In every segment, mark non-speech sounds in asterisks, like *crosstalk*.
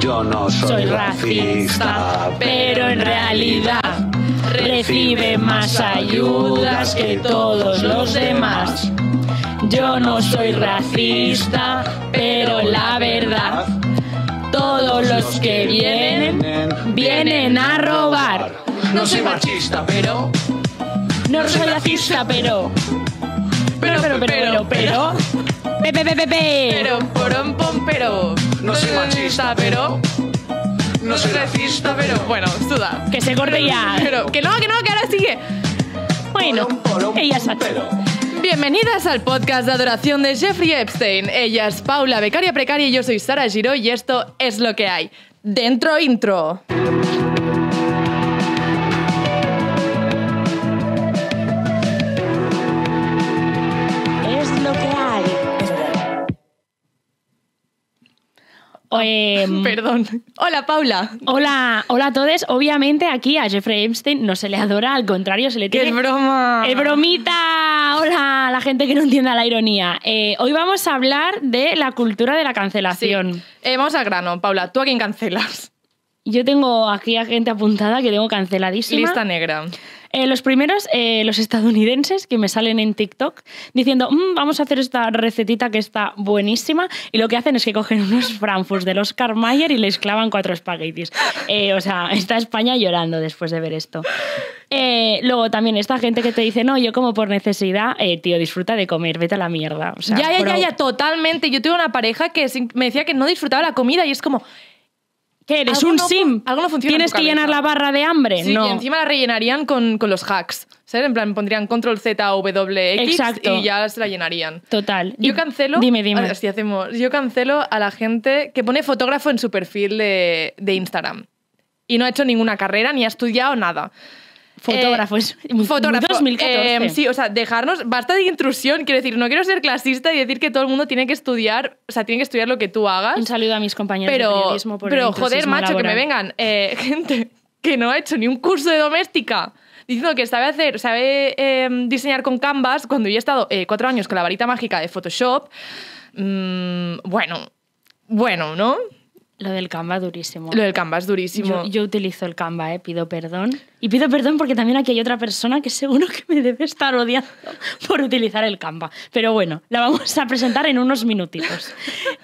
Yo no soy, racista, pero en realidad recibe más ayudas que todos los demás. Yo no soy racista, pero la verdad, todos los que vienen, vienen a robar. No soy machista, pero... No soy racista, pero, pero, pero... pero, pero pero, porón, pero. No soy machista, pero. No soy racista, pero. Bueno, suda. Que se corte ya. que no, que no, que ahora sigue. Bueno, ella es Bienvenidas al podcast de adoración de Jeffrey Epstein. Ella es Paula, becaria precaria, y yo soy Sara Giro y esto es lo que hay. Dentro intro. Oh, em, *laughs* perdón. Hola, Paula. Hola, hola a todos. Obviamente aquí a Jeffrey Epstein no se le adora, al contrario, se le tiene... ¡Qué broma! ¡Es bromita! Hola, la gente que no entienda la ironía. Eh, hoy vamos a hablar de la cultura de la cancelación. Eh, vamos al grano, Paula. ¿Tú a quién cancelas? Yo tengo aquí a gente apuntada que tengo canceladísima. Lista negra. Eh, los primeros, eh, los estadounidenses que me salen en TikTok diciendo, mm, vamos a hacer esta recetita que está buenísima. Y lo que hacen es que cogen unos frankfurts del Oscar Mayer y les clavan cuatro espaguetis. Eh, o sea, está España llorando después de ver esto. luego también esta gente que te dice, no, yo como por necesidad, tío, disfruta de comer, vete a la mierda. ya, ya, ya, ya, totalmente. Yo tuve una pareja que me decía que no disfrutaba la comida y es como, ¿Qué eres? ¿Un sim? Algo no funciona. ¿Tienes que llenar la barra de hambre? no. y encima la rellenarían con, los hacks. ¿Sabes? En plan, pondrían control Z W X y ya se la llenarían. Total. Yo cancelo. Dime, dime. A hacemos. Yo cancelo a la gente que pone fotógrafo en su perfil de, de Instagram. Y no ha hecho ninguna carrera ni ha estudiado nada. Fotógrafos. Eh, fotógrafos. 2014. Eh, sí, o sea, dejarnos. Basta de intrusión. Quiero decir, no quiero ser clasista y decir que todo el mundo tiene que estudiar. O sea, tiene que estudiar lo que tú hagas. Un saludo a mis compañeros pero, de periodismo por Pero, joder, macho, que me vengan eh, *laughs* gente que no ha hecho ni un curso de doméstica diciendo que sabe hacer, sabe em, diseñar con Canvas cuando yo he estado cuatro años con la varita mágica de Photoshop. Mm, bueno, bueno, ¿no? Lo del Canva durísimo. Lo del Canva es durísimo. Yo, utilizo el Canva, ¿eh? pido perdón. Y pido perdón porque también aquí hay otra persona que seguro que me debe estar odiando *laughs* por utilizar el Canva. Pero bueno, la vamos a presentar en unos minutitos.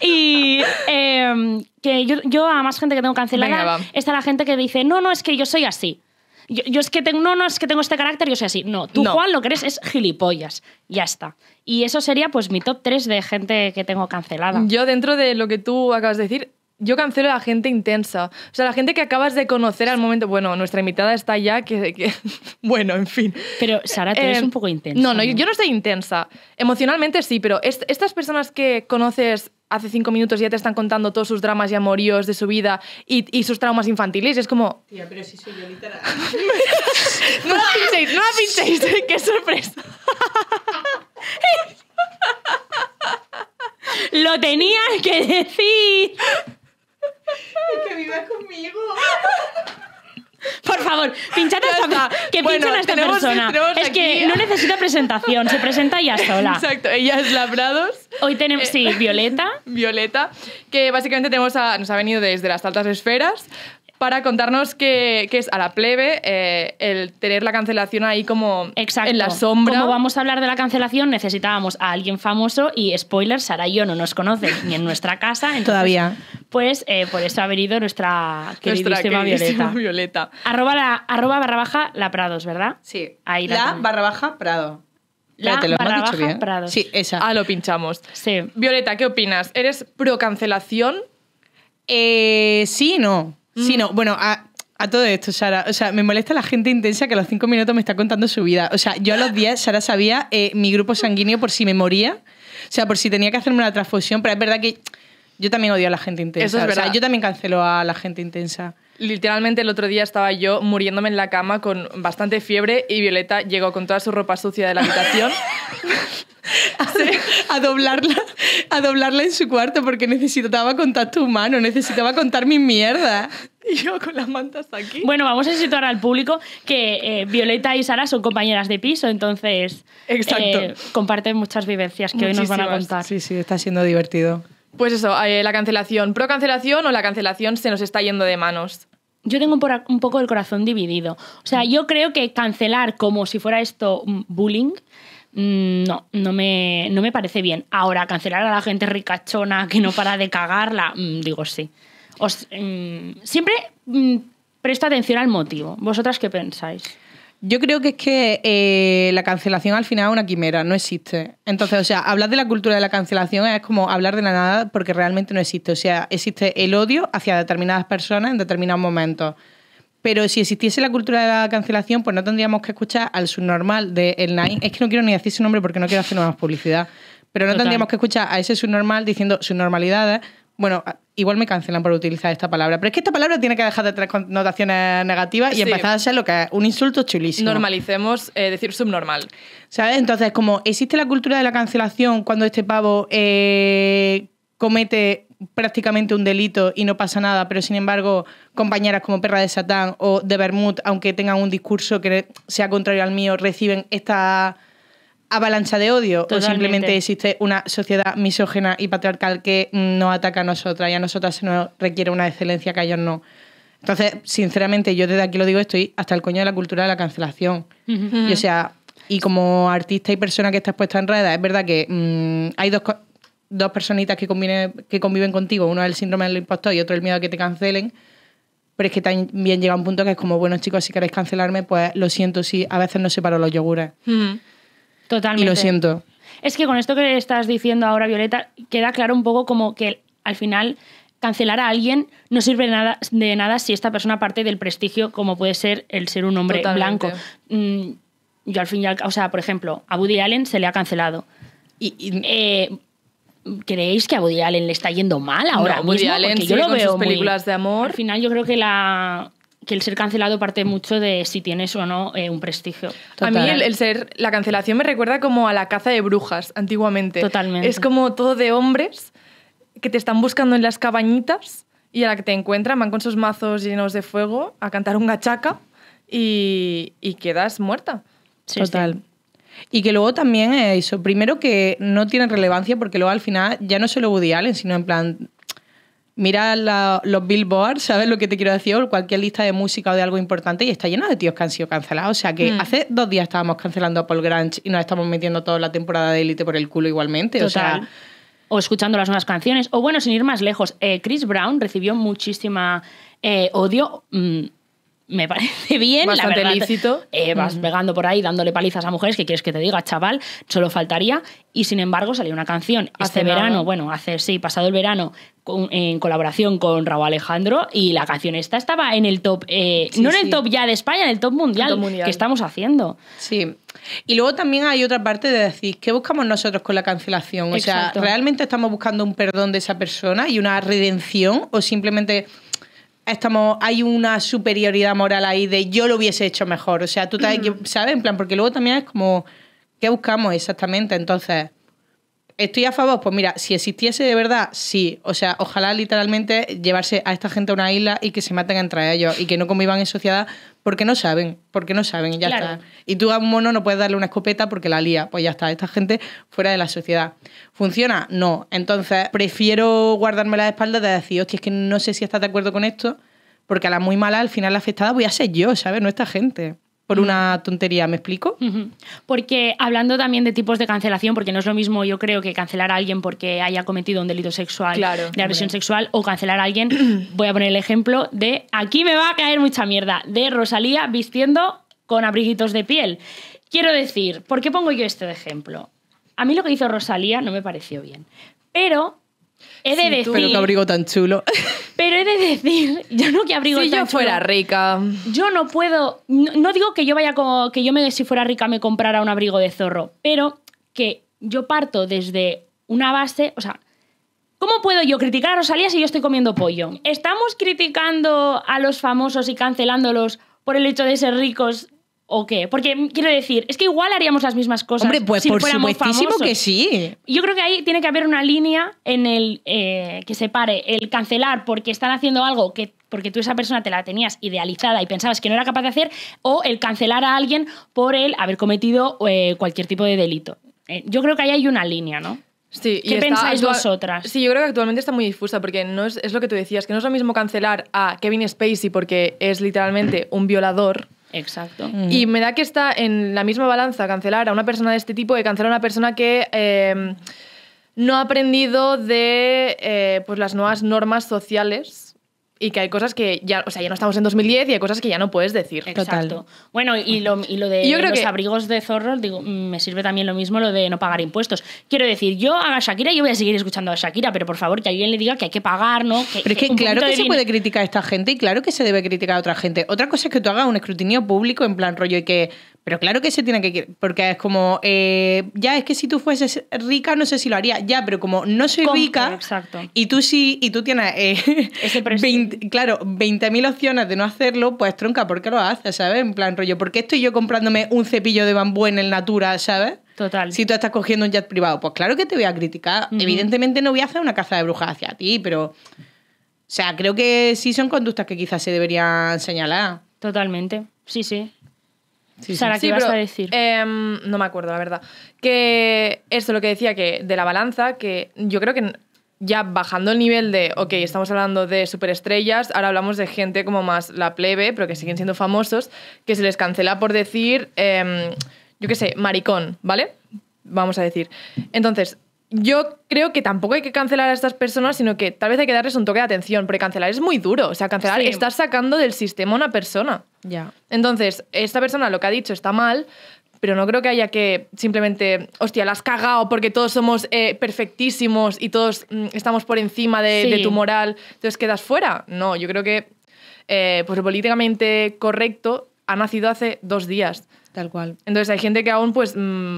Y em, que yo, a más gente que tengo cancelada está la gente que dice, no, no, es que yo soy así. Yo, es que tengo, no, no, es que tengo este carácter, yo soy así. No, tú, Juan, lo que eres es gilipollas. Ya está. Y eso sería pues mi top 3 de gente que tengo cancelada. Yo dentro de lo que tú acabas de decir, yo cancelo a la gente intensa. O sea, la gente que acabas de conocer al momento. Bueno, nuestra invitada está ya, que. *laughs* bueno, en fin. Pero, Sara, tú eres eh, un poco intensa. No, no, yo, no estoy intensa. Emocionalmente sí, pero estas personas que conoces hace cinco minutos ya te están contando todos sus dramas y amoríos de su vida y, sus traumas infantiles. es como... Tía, pero si soy yo literal. *laughs* no la pinchéis, no la pinchéis. Eh, ¡Qué sorpresa! *laughs* Lo tenías que decir que viva conmigo. Por favor, pinchate esta, que bueno, a esta persona. es que no necesita presentación, se presenta ella sola. Exacto, ella es Labrados. Hoy tenemos, eh, sí, Violeta. *laughs* Violeta, que básicamente tenemos nos ha venido desde las altas esferas para contarnos que es a la plebe eh, el tener la cancelación ahí como Exacto. en la sombra. Como vamos a hablar de la cancelación, necesitábamos a alguien famoso y spoiler, Sara y yo no nos conocen ni en nuestra casa. Todavía. Pues eh, por eso ha venido nuestra queridísima, Violeta. Violeta. Arroba, arroba barra baja la Prados, ¿verdad? Sí. la, barra baja Prado. La te lo barra baja bien. Sí, esa. Ah, lo pinchamos. Sí. Violeta, ¿qué opinas? ¿Eres pro cancelación? Eh, sí, no. Mm. Sí, no, bueno, a, todo esto, Sara, o sea, me molesta la gente intensa que a los cinco minutos me está contando su vida. O sea, yo a los días, Sara sabía eh, mi grupo sanguíneo por si me moría, o sea, por si tenía que hacerme una transfusión, pero es verdad que yo también odio a la gente intensa. Eso es verdad. yo también cancelo a la gente intensa. Literalmente el otro día estaba yo muriéndome en la cama con bastante fiebre y Violeta llegó con toda su ropa sucia de la habitación. *laughs* a, doblarla, a doblarla en su cuarto porque necesitaba contacto humano, necesitaba contar mi mierda. Y yo con las mantas aquí. Bueno, vamos a situar al público que eh, Violeta y Sara son compañeras de piso, entonces Exacto. Eh, comparten muchas vivencias que hoy nos van a contar. Sí, sí, está siendo divertido. Pues eso, eh, la cancelación. ¿Pro cancelación o la cancelación se nos está yendo de manos? Yo tengo un poco el corazón dividido. O sea, yo creo que cancelar como si fuera esto bullying, mm, no, no me, no me parece bien. Ahora, cancelar a la gente ricachona que no para de cagarla, mm, digo sí. Os, mm, siempre presta atención al motivo. ¿Vosotras qué pensáis? Yo creo que es que eh, la cancelación al final es una quimera, no existe. Entonces, o sea, hablar de la cultura de la cancelación es como hablar de la nada porque realmente no existe. O sea, existe el odio hacia determinadas personas en determinados momentos. Pero si existiese la cultura de la cancelación, pues no tendríamos que escuchar al subnormal de El Nine. Es que no quiero ni decir su nombre porque no quiero hacer más publicidad. Pero no tendríamos que escuchar a ese subnormal diciendo subnormalidades. Bueno, igual me cancelan por utilizar esta palabra, pero es que esta palabra tiene que dejar de tener connotaciones negativas y empezar a ser lo que es un insulto chulísimo. Normalicemos eh, decir subnormal. ¿Sabes? Entonces, como existe la cultura de la cancelación cuando este pavo eh, comete prácticamente un delito y no pasa nada, pero sin embargo, compañeras como Perra de Satán o de Bermud, aunque tengan un discurso que sea contrario al mío, reciben esta avalancha de odio o simplemente existe una sociedad misógena y patriarcal que no ataca a nosotras y a nosotras se nos requiere una excelencia que a ellos no. Entonces, sinceramente, yo desde aquí lo digo, estoy hasta el coño de la cultura de la cancelación. Y o sea, y como artista y persona que está puesta en redes, es verdad que mm, hay dos, dos personitas que, conviven, que conviven contigo, uno es el síndrome del impostor y otro el miedo a que te cancelen. Pero es que también llega un punto que es como, bueno, chicos, si queréis cancelarme, pues lo siento si a veces no separo los yogures. Totalmente. Y lo siento. Es que con esto que estás diciendo ahora, Violeta, queda claro un poco como que al final cancelar a alguien no sirve de nada, si esta persona parte del prestigio como puede ser el ser un hombre blanco. Mm, yo al fin y al cabo... o sea, por ejemplo, a Woody Allen se le ha cancelado. Y, eh, ¿Creéis que a Woody Allen le está yendo mal ahora mismo? Porque yo lo veo películas de amor. Al final yo creo que la que el ser cancelado parte mucho de si tienes o no eh, un prestigio. A mí el, ser, la cancelación me recuerda como a la caza de brujas antiguamente. Totalmente. Es como todo de hombres que te están buscando en las cabañitas y a la que te encuentran van con sus mazos llenos de fuego a cantar un gachaca y, y quedas muerta. Total. Y que luego también eh, eso, primero que no tiene relevancia porque luego al final ya no solo Woody Allen, sino en plan Mira los billboards, ¿sabes lo que te quiero decir? cualquier lista de música o de algo importante y está lleno de tíos que han sido cancelados. O sea que mm. hace dos días estábamos cancelando a Paul Grange y nos estamos metiendo toda la temporada de Élite por el culo igualmente. O sea o escuchando las nuevas canciones, o bueno, sin ir más lejos, eh, Chris Brown recibió muchísima eh, odio, mm, me parece bien. Bastante la lícito. Eh, vas pegando por ahí, dándole palizas a mujeres, que quieres que te diga, chaval, solo faltaría. Y sin embargo, salió una canción hace este verano, bueno, hace sí, pasado el verano, en colaboración con Raúl Alejandro, y la canción esta estaba en el top, eh, no en el top ya de España, en el top mundial, que estamos haciendo. Sí. Y luego también hay otra parte de decir, ¿qué buscamos nosotros con la cancelación? O sea, ¿realmente estamos buscando un perdón de esa persona y una redención? ¿O simplemente.? estamos, hay una superioridad moral ahí de yo lo hubiese hecho mejor. O sea, tú mm. ¿sabes? En plan, porque luego también es como, ¿qué buscamos exactamente? Entonces, estoy a favor, pues mira, si existiese de verdad, sí. O sea, ojalá literalmente llevarse a esta gente a una isla y que se maten entre ellos y que no convivan en sociedad porque no saben, porque no saben, ya está. Y tú a un mono no puedes darle una escopeta porque la lía, pues ya está, esta gente fuera de la sociedad. ¿Funciona? No. Entonces, prefiero guardarme la espalda de decir, hostia, es que no sé si estás de acuerdo con esto, porque a la muy mala al final la afectada voy a ser yo, ¿sabes? No esta gente por una tontería, ¿me explico? Porque hablando también de tipos de cancelación, porque no es lo mismo yo creo que cancelar a alguien porque haya cometido un delito sexual, de agresión sexual, o cancelar a alguien, *clears throat* voy a poner el ejemplo de, aquí me va a caer mucha mierda, de Rosalía vistiendo con abriguitos de piel. Quiero decir, ¿por qué pongo yo este de ejemplo? A mí lo que hizo Rosalía no me pareció bien, pero He de decir. Pero qué abrigo tan chulo. *laughs* Pero he de decir, yo no que abrigo tan Si yo fuera rica. Yo no puedo. No, digo que yo vaya como. que yo me, si fuera rica me comprara un abrigo de zorro, pero que yo parto desde una base. O sea, ¿cómo puedo yo criticar a Rosalía si yo estoy comiendo pollo? ¿Estamos criticando a los famosos y cancelándolos por el hecho de ser ricos ¿O qué? Porque quiero decir, es que igual haríamos las mismas cosas. Hombre, pues por supuestísimo que sí. Yo creo que ahí tiene que haber una línea en el que eh, que separe el cancelar porque están haciendo algo que porque tú esa persona te la tenías idealizada y pensabas que no era capaz de hacer, o el cancelar a alguien por el haber cometido eh, cualquier tipo de delito. Eh, yo creo que ahí hay una línea, ¿no? Sí, ¿Qué pensáis vosotras? Sí, yo creo que actualmente está muy difusa porque no es, es lo que tú decías, que no es lo mismo cancelar a Kevin Spacey porque es literalmente un violador Exacto. Y me da que está en la misma balanza cancelar a una persona de este tipo que cancelar a una persona que... Eh, no ha aprendido de eh, pues las nuevas normas sociales y que hay cosas que ya, o sea, ya no estamos en 2010 y hay cosas que ya no puedes decir. Exacto. Bueno, y lo, de los abrigos de zorros, digo, mm, me sirve también lo mismo lo de no pagar impuestos. Quiero decir, yo a Shakira, yo voy a seguir escuchando a Shakira, pero por favor, que alguien le diga que hay que pagar, ¿no? pero es que, claro que se puede criticar a esta gente y claro que se debe criticar a otra gente. Otra cosa es que tú hagas un escrutinio público en plan rollo y que pero claro que se tiene que porque es como, eh, ya es que si tú fueses rica no sé si lo haría, ya, pero como no soy rica exacto. y tú sí, y tú tienes, eh, *laughs* claro, 20.000 opciones de no hacerlo, pues tronca, ¿por qué lo haces, sabes? En plan rollo, ¿por qué estoy yo comprándome un cepillo de bambú en el Natura, sabes? Total. Si tú estás cogiendo un jet privado, pues claro que te voy a criticar. Evidentemente no voy a hacer una caza de brujas hacia ti, pero... O sea, creo que sí son conductas que quizás se deberían señalar. Totalmente, sí, sí. Sara, ibas a decir? Em, no me acuerdo, la verdad. Que esto lo que decía que de la balanza, que yo creo que ya bajando el nivel de, ok, estamos hablando de superestrellas, ahora hablamos de gente como más la plebe, pero que siguen siendo famosos, que se les cancela por decir, em, yo qué sé, maricón, ¿vale? Vamos a decir. Entonces, yo creo que tampoco hay que cancelar a estas personas, sino que tal vez hay que darles un toque de atención, porque cancelar es muy duro. O sea, cancelar estás sacando del sistema a una persona. Ya. Entonces, esta persona lo que ha dicho está mal, pero no creo que haya que simplemente, hostia, la has cagado porque todos somos eh, perfectísimos y todos mm, estamos por encima de, tu moral, entonces quedas fuera. No, yo creo que eh, pues lo políticamente correcto ha nacido hace dos días. Tal cual. Entonces hay gente que aún pues mm,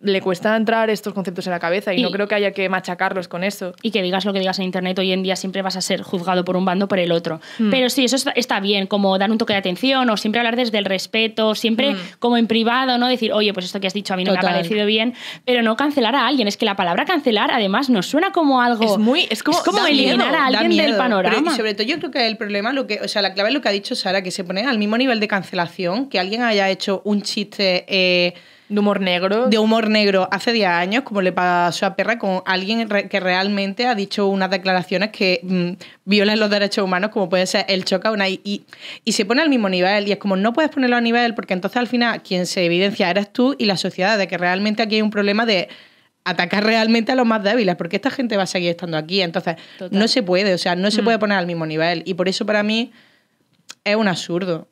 le cuesta entrar estos conceptos en la cabeza y, no creo que haya que machacarlos con eso. Y que digas lo que digas en Internet hoy en día siempre vas a ser juzgado por un bando o por el otro. Mm. Pero sí, eso está bien, como dar un toque de atención o siempre hablar desde el respeto, siempre mm. como en privado, ¿no? Decir, oye, pues esto que has dicho a mí no me ha parecido bien, pero no cancelar a alguien. Es que la palabra cancelar además nos suena como algo... Es, muy, es como, eliminar a alguien del panorama. y sobre todo yo creo que el problema, lo que, o sea, la clave es lo que ha dicho Sara, que se pone al mismo nivel de cancelación que alguien haya hecho un chiste... Eh, de humor negro. De humor negro. Hace 10 años, como le pasó a Perra, con alguien que realmente ha dicho unas declaraciones que mm, violan los derechos humanos, como puede ser el choca, una y, y, se pone al mismo nivel. Y es como, no puedes ponerlo a nivel, porque entonces al final quien se evidencia eres tú y la sociedad, de que realmente aquí hay un problema de atacar realmente a los más débiles, porque esta gente va a seguir estando aquí. Entonces, no se puede, o sea, no se mm. puede poner al mismo nivel. Y por eso para mí es un absurdo.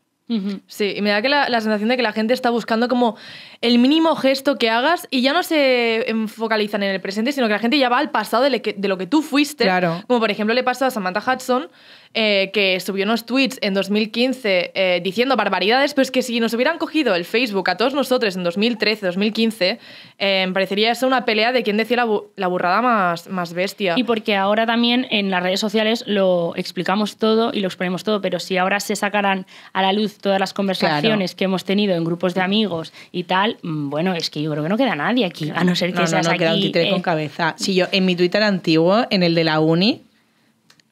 Sí, y me da que la, sensación de que la gente está buscando como el mínimo gesto que hagas y ya no se focalizan en el presente, sino que la gente ya va al pasado de, lo que tú fuiste. Claro. Como por ejemplo le pasó a Samantha Hudson, eh, que subió unos tweets en 2015 eh, diciendo barbaridades, pero es que si nos hubieran cogido el Facebook a todos nosotros en 2013, 2015, eh, parecería eso una pelea de quién decía la, la burrada más, más bestia. Y porque ahora también en las redes sociales lo explicamos todo y lo exponemos todo, pero si ahora se sacaran a la luz todas las conversaciones que hemos tenido en grupos de amigos y tal, mm, bueno, es que yo creo que no queda nadie aquí, a no ser que sea. seas no, no, un títere con eh, cabeza. Si yo en mi Twitter antiguo, en el de la uni,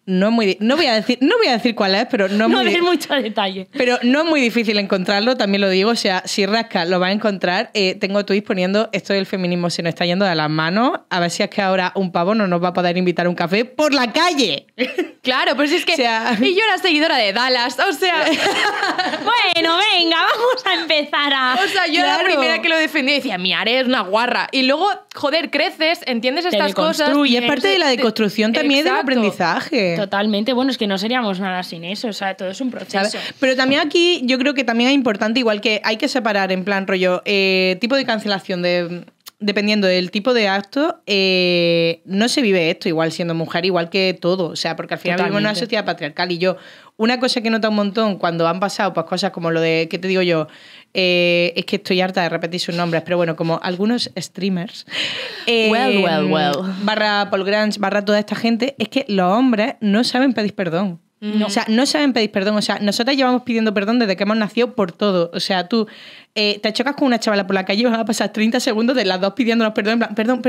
no, muy, no, voy a decir, no voy a decir cuál es, pero no, no es mucho detalle. Pero no es muy difícil encontrarlo, también lo digo. O sea, si rasca lo va a encontrar. Eh, tengo tú poniendo esto del feminismo se no está yendo de las manos. A ver si es que ahora un pavo no nos va a poder invitar a un café por la calle. *laughs* Claro, si es que. y yo era seguidora de Dallas. O sea. *laughs* bueno, venga, vamos a empezar a. O sea, yo era la primera que lo defendía y decía, mi área es una guarra. Y luego, joder, creces, entiendes estas cosas. Y es parte de la deconstrucción también del aprendizaje. Totalmente, bueno, es que no seríamos nada sin eso, o sea, todo es un proceso. Pero también aquí yo creo que también es importante, igual que hay que separar en plan rollo, eh, tipo de cancelación de dependiendo del tipo de acto, eh, no se vive esto igual siendo mujer, igual que todo. O sea, porque al final vivimos en una sociedad patriarcal y yo, una cosa que nota un montón cuando han pasado pues, cosas como lo de, ¿qué te digo yo? Eh, es que estoy harta de repetir sus nombres, pero bueno, como algunos streamers, eh, well, well, well. barra Paul Grange, barra toda esta gente, es que los hombres no saben pedir perdón. O sea, no saben pedir perdón. O sea, nosotras llevamos pidiendo perdón desde que hemos nacido por todo. O sea, tú eh, te chocas con una chavala por la calle y vas a pasar 30 segundos de las dos pidiéndonos perdón, en plan, perdón,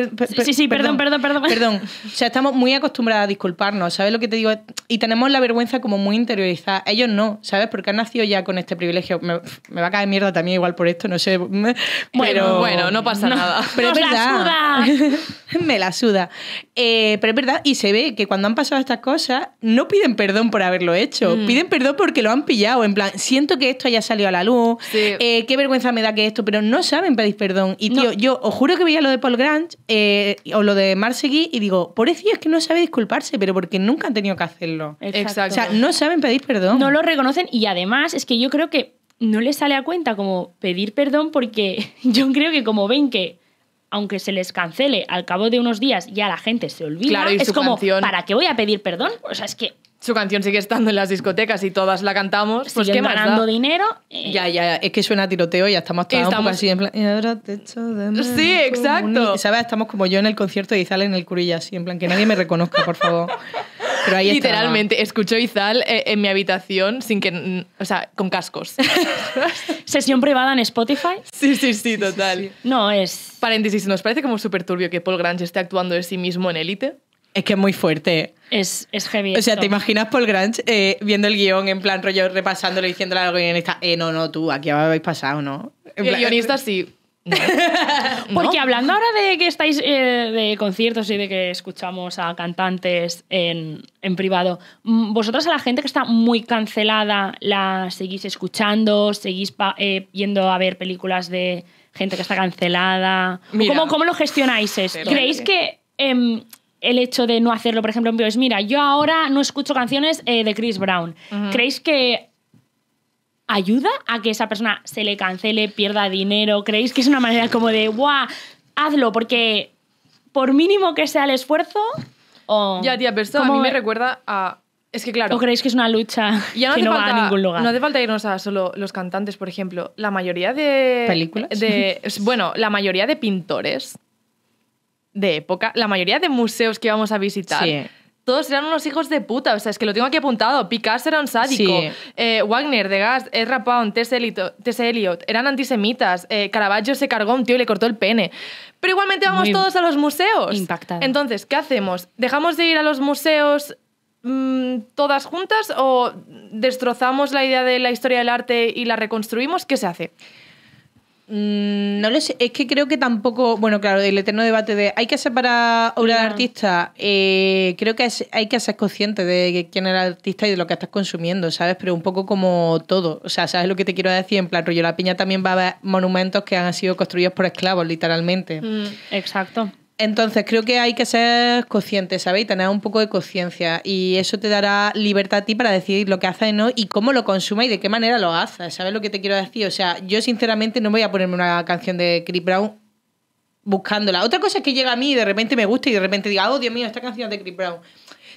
sí, sí, perdón, perdón, perdón, perdón. O sea, estamos muy acostumbradas a disculparnos, ¿sabes lo que te digo? Y tenemos la vergüenza como muy interiorizada. Ellos no, ¿sabes? Porque han nacido ya con este privilegio. Me, va a caer mierda también igual por esto, no sé. *laughs* Bueno, pero, bueno, no pasa nada. Pero es verdad. La suda. *laughs* me la suda. Eh, pero es verdad, y se ve que cuando han pasado estas cosas, no piden perdón por haberlo hecho, mm. piden perdón porque lo han pillado. En plan, siento que esto haya salido a la luz, eh, qué vergüenza me da que esto, pero no saben pedir perdón. Y tío, yo os juro que veía lo de Paul Grant eh, o lo de Marsegui y digo, por eso es que no sabe disculparse, pero porque nunca han tenido que hacerlo. Exacto. O sea, no saben pedir perdón. No lo reconocen y además es que yo creo que no les sale a cuenta como pedir perdón porque *laughs* yo creo que como ven que aunque se les cancele al cabo de unos días, ya la gente se olvida. Claro, es como, ¿para qué voy a pedir perdón? O sea, es que su canción sigue estando en las discotecas y todas la cantamos, pues ganando dinero. Eh. Ya, ya, es que suena tiroteo y ya estamos todos estamos... así en plan... Y ahora Sí, exacto. ¿Sabes? Estamos como yo en el concierto de Izal en el Curilla, así en plan, que nadie me reconozca, por favor. Literalmente, escucho Izal eh, en mi habitación sin que... O sea, con cascos. *laughs* ¿Sesión privada en Spotify? Sí, sí, sí, total. No, es... Paréntesis, ¿nos parece como súper turbio que Paul Grange esté actuando de sí mismo en Élite? Es que es muy fuerte. Es, es heavy. O sea, ¿te imaginas Paul Granch eh, viendo el guión en plan rollo repasándolo y diciéndole al guionista, eh, no, no, tú, aquí habéis pasado, ¿no? el guionista sí. *laughs* Porque hablando ahora de que estáis eh, de conciertos y de que escuchamos a cantantes en, privado, mm, vosotras a la gente que está muy cancelada la seguís escuchando, seguís eh, yendo a ver películas de gente que está cancelada. ¿Cómo, lo gestionáis esto? ¿Creéis que em, el hecho de no hacerlo, por ejemplo, en es mira, yo ahora no escucho canciones eh, de Chris Brown. ¿Creéis que ayuda a que esa persona se le cancele, pierda dinero? ¿Creéis que es una manera como de, guau, hazlo porque por mínimo que sea el esfuerzo... ya, tía, pero esto a mí me recuerda a es que claro. ¿O creéis que es una lucha *laughs* ya no que falta, a ningún lugar? No hace falta irnos a solo los cantantes, por ejemplo. La mayoría de. ¿Películas? De, bueno, la mayoría de pintores de época, la mayoría de museos que íbamos a visitar. Todos eran unos hijos de puta, o sea, es que lo tengo aquí apuntado. Picasso era un sádico, eh, Wagner, Degas, Ezra Pound, Tess Eliot, eran antisemitas, eh, Caravaggio se cargó un tío y le cortó el pene. Pero igualmente vamos todos a los museos. Entonces, ¿qué hacemos? ¿Dejamos de ir a los museos mm, todas juntas o destrozamos la idea de la historia del arte y la reconstruimos? ¿Qué se hace? Mm, no lo sé, es que creo que tampoco, bueno, claro, el eterno debate de hay que separar obra de artista, eh, creo que hay que ser consciente de quién es el artista y de lo que estás consumiendo, ¿sabes? Pero un poco como todo, o sea, ¿sabes lo que te quiero decir? En plan, rollo, la piña también va a haber monumentos que han sido construidos por esclavos, literalmente. Mm, exacto. Entonces, creo que hay que ser conscientes, ¿sabéis? Tener un poco de conciencia y eso te dará libertad a ti para decidir lo que haces y no y cómo lo consumes y de qué manera lo haces. ¿Sabes lo que te quiero decir? O sea, yo sinceramente no voy a ponerme una canción de Chris Brown buscándola. Otra cosa es que llega a mí y de repente me gusta y de repente diga, oh Dios mío, esta canción es de Chris Brown.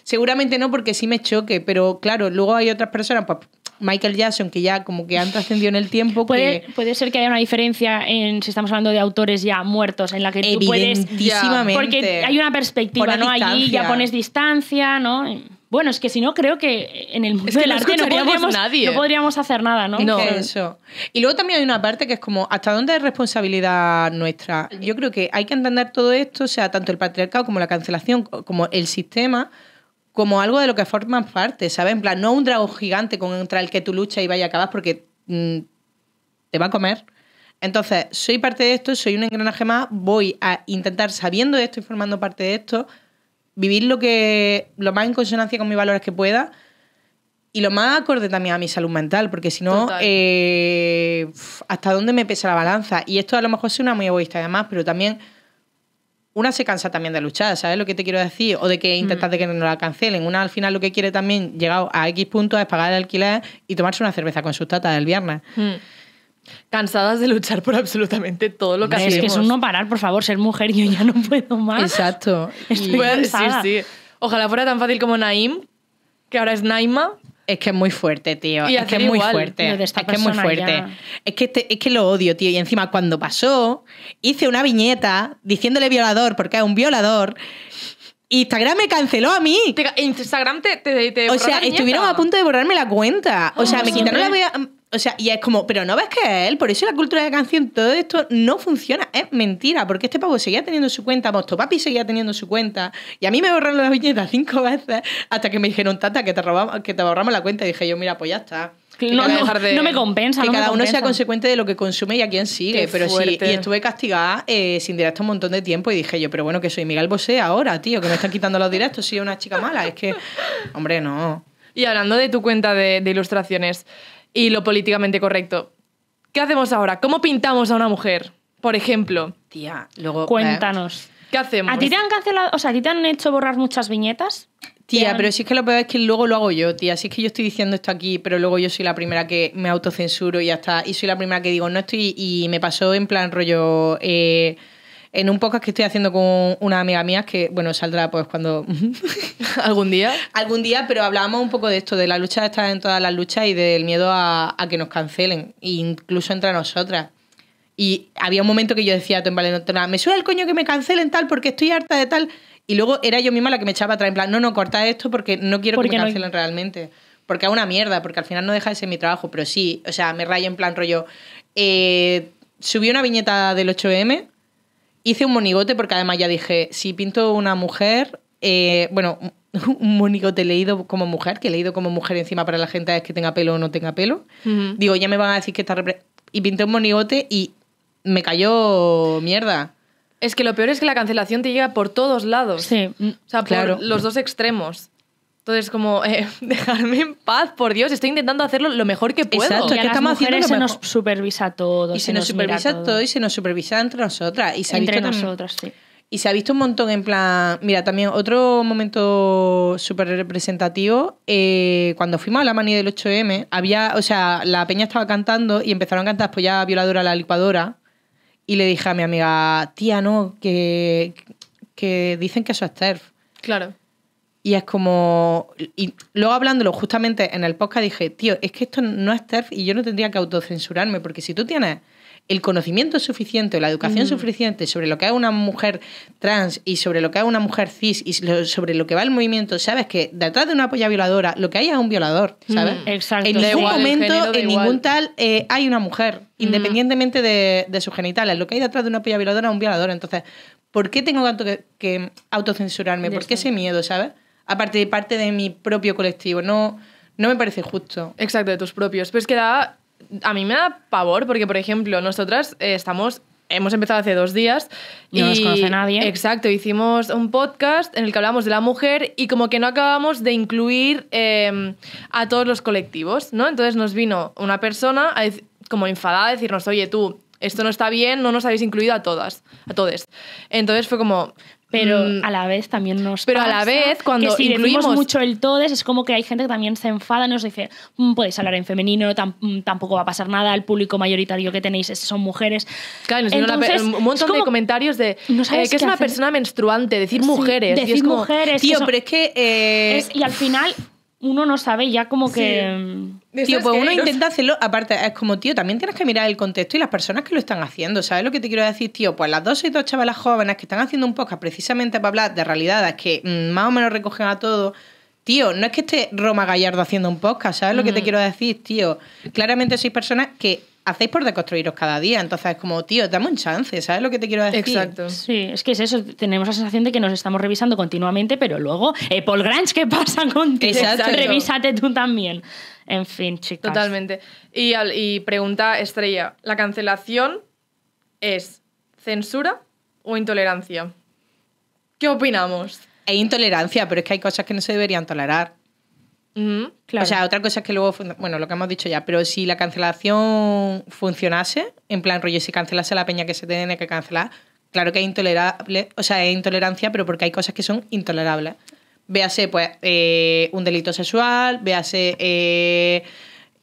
Seguramente no, porque sí me choque, pero claro, luego hay otras personas, pues Michael Jackson, que ya como que han trascendido en el tiempo. Puede, puede ser que haya una diferencia en si estamos hablando de autores ya muertos, en la que tú puedes. Porque hay una perspectiva, ¿no? Allí ya pones distancia, ¿no? Bueno, es que si no, creo que en el mundo del arte no podríamos, no podríamos hacer nada, ¿no? No, eso. Y luego también hay una parte que es como, ¿hasta dónde es responsabilidad nuestra? Yo creo que hay que entender todo esto, o sea, tanto el patriarcado como la cancelación, como el sistema, como algo de lo que forman parte, ¿sabes? En plan, no un dragón gigante contra el que tú luchas y vaya a acabar porque mm, te va a comer. Entonces, soy parte de esto, soy un engranaje más, voy a intentar, sabiendo esto y formando parte de esto, vivir lo que lo más en consonancia con mis valores que pueda y lo más acorde también a mi salud mental, porque si no, eh, hasta dónde me pesa la balanza. Y esto a lo mejor suena muy egoísta además, pero también una se cansa también de luchar, ¿sabes lo que te quiero decir? O de que mm. intentas de que no la cancelen. Una al final lo que quiere también, llegado a X puntos, es pagar el alquiler y tomarse una cerveza con sus tatas el viernes. Mm. Cansadas de luchar por absolutamente todo lo que hacemos. Es que es un no parar, por favor, ser mujer, yo ya no puedo más. Exacto. Estoy sí. Ojalá fuera tan fácil como Naim, que ahora es Naima, es que es muy fuerte, tío. es que es muy fuerte. Es que es muy fuerte. Es que, es que lo odio, tío. Y encima, cuando pasó, hice una viñeta diciéndole violador, porque es un violador. Instagram me canceló a mí. Instagram te, te, O sea, estuvieron a punto de borrarme la cuenta. O ah, sea, me quitaron la, o sea, y es como, pero no ves que es él, por eso la cultura de canción, todo esto no funciona, es mentira, porque este pavo seguía teniendo su cuenta, mosto papi seguía teniendo su cuenta, y a mí me borraron las viñetas cinco veces hasta que me dijeron, Tata, que te, robamos, que te borramos la cuenta, y dije yo, mira, pues ya está. no, me compensa. Que cada uno sea consecuente de lo que consume y a quién sigue. pero sí, y estuve castigada eh, sin directo un montón de tiempo y dije yo, pero bueno, que soy Miguel Bosé ahora, tío, que me están quitando los directos, soy una chica mala. Es que, hombre, no. Y hablando de tu cuenta de ilustraciones, y lo políticamente correcto. ¿Qué hacemos ahora? ¿Cómo pintamos a una mujer? Por ejemplo. Tía, luego. Eh, Cuéntanos. ¿Qué hacemos? ¿A ti te han cancelado? O sea, ¿a ti te han hecho borrar muchas viñetas? Tía, pero si es que lo peor es que luego lo hago yo, tía. Si es que yo estoy diciendo esto aquí, pero luego yo soy la primera que me autocensuro y ya está. Y soy la primera que digo, no estoy. Y me pasó en plan rollo. Eh, en un podcast que estoy haciendo con una amiga mía, que bueno, saldrá pues cuando... *laughs* ¿Algún día? Algún día, pero hablábamos un poco de esto, de la lucha de estar en todas las luchas y del miedo a, que nos cancelen, e incluso entre nosotras. Y había un momento que yo decía, en Valentona, me suena el coño que me cancelen tal porque estoy harta de tal. Y luego era yo misma la que me echaba atrás, en plan, no, no, corta esto porque no quiero que me cancelen realmente. Porque es una mierda, porque al final no deja de ser mi trabajo, pero sí, o sea, me rayo en plan rollo. Eh, subí una viñeta del 8M hice un monigote porque además ya dije, si pinto una mujer, eh, bueno, *laughs* un monigote leído como mujer, que he leído como mujer encima para la gente es que tenga pelo o no tenga pelo. Digo, ya me van a decir que está... Y pinté un monigote y me cayó mierda. Es que lo peor es que la cancelación te llega por todos lados. Sí. O sea, por claro. los dos extremos. Entonces, como, eh, *laughs* dejarme en paz, por Dios, estoy intentando hacerlo lo mejor que puedo. y a mujeres se nos supervisa todo. Y se, nos, supervisa todo. y se nos supervisa entre nosotras. Y se entre ha visto nosotras, sí. Y se ha visto un montón en plan... Mira, también otro momento súper representativo, eh, cuando fuimos a la manía del 8M, había, o sea, la peña estaba cantando y empezaron a cantar pues ya Violadora la licuadora y le dije a mi amiga, tía, no, que, que dicen que eso es TERF. Claro. Y es como. Y luego hablándolo justamente en el podcast dije, tío, es que esto no es TERF y yo no tendría que autocensurarme, porque si tú tienes el conocimiento suficiente o la educación mm. suficiente sobre lo que es una mujer trans y sobre lo que es una mujer cis y sobre lo que va el movimiento, sabes que detrás de una polla violadora lo que hay es un violador, mm. ¿sabes? Exacto. En ningún momento, en ningún tal, eh, hay una mujer, mm. independientemente de, de sus genitales. Lo que hay detrás de una polla violadora es un violador. Entonces, ¿por qué tengo tanto que autocensurarme? ¿Por qué ese miedo, sabes? aparte de parte de mi propio colectivo. No, no me parece justo. Exacto, de tus propios. Pero es que a mí me da pavor porque, por ejemplo, nosotras eh, estamos... Hemos empezado hace dos días. Y, no nos conoce nadie. Exacto, hicimos un podcast en el que hablamos de la mujer y como que no acabamos de incluir em, a todos los colectivos, ¿no? Entonces nos vino una persona como enfadada a decirnos, oye, tú, esto no está bien, no nos habéis incluido a todas, a todos. Entonces fue como pero mm. a la vez también nos Pero a la vez, cuando si incluimos mucho el todes, es como que hay gente que también se enfada y nos dice, «puedes mm, podéis hablar en femenino, mm, tampoco va a pasar nada, el público mayoritario que tenéis son mujeres. Claro, nos Entonces, un montón de comentarios de eh, que es una persona menstruante, decir mujeres. Decir y Tío, pero es que... Eh, y al final uno no sabe ya como que... Tío, pues uno intenta hacerlo, aparte, es como, tío, también tienes que mirar el contexto y las personas que lo están haciendo, ¿sabes lo que te quiero decir, tío? Pues las dos y dos chavalas jóvenes que están haciendo un podcast precisamente para hablar de realidades que mm, más o menos recogen a todo tío, no es que esté Roma Gallardo haciendo un podcast, ¿sabes lo que te mm. quiero decir, tío? Claramente sois personas que hacéis por deconstruiros cada día. Entonces es como, tío, dame un chance, ¿sabes lo que te quiero decir? Exacto. Sí, es que es eso. Tenemos la sensación de que nos estamos revisando continuamente, pero luego, eh, Paul Grange, ¿qué pasa contigo? Exacto. Revísate tú también. En fin, chicas. Totalmente. Y, y pregunta estrella, ¿la cancelación es censura o intolerancia? ¿Qué opinamos? Es intolerancia, pero es que hay cosas que no se deberían tolerar. O sea, otra cosa es que luego, bueno, lo que hemos dicho ya, pero si la cancelación funcionase, en plan rollo, si cancelase la peña que se tiene que cancelar, claro que es intolerable, o sea, es intolerancia, pero porque hay cosas que son intolerables. Véase, pues, eh, un delito sexual, véase eh,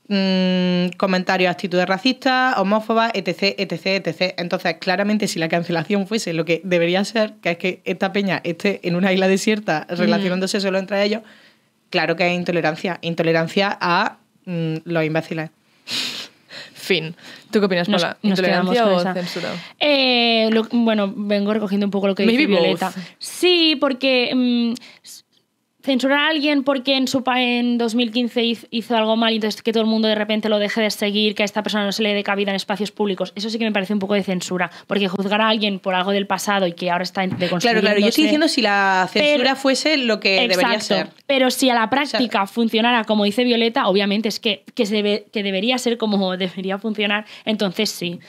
mm, comentarios, actitudes racistas, homófobas, etc, etc, etc. Entonces, claramente, si la cancelación fuese lo que debería ser, que es que esta peña esté en una isla desierta relacionándose solo entre ellos, Claro que hay intolerancia. Intolerancia a mm, lo imbécil. Fin. ¿Tú qué opinas, Paula? Nos, ¿Intolerancia censura? Eh, bueno, vengo recogiendo un poco lo que dice Violeta. Sí, porque mm, censurar a alguien porque en su en 2015 hizo algo mal y entonces que todo el mundo de repente lo deje de seguir, que a esta persona no se le dé cabida en espacios públicos. Eso sí que me parece un poco de censura, porque juzgar a alguien por algo del pasado y que ahora está de Claro, claro, yo estoy diciendo si la censura fuese lo que debería ser. Pero si a la práctica funcionara como dice Violeta, obviamente es que debería ser como *laughs* debería funcionar, entonces sí.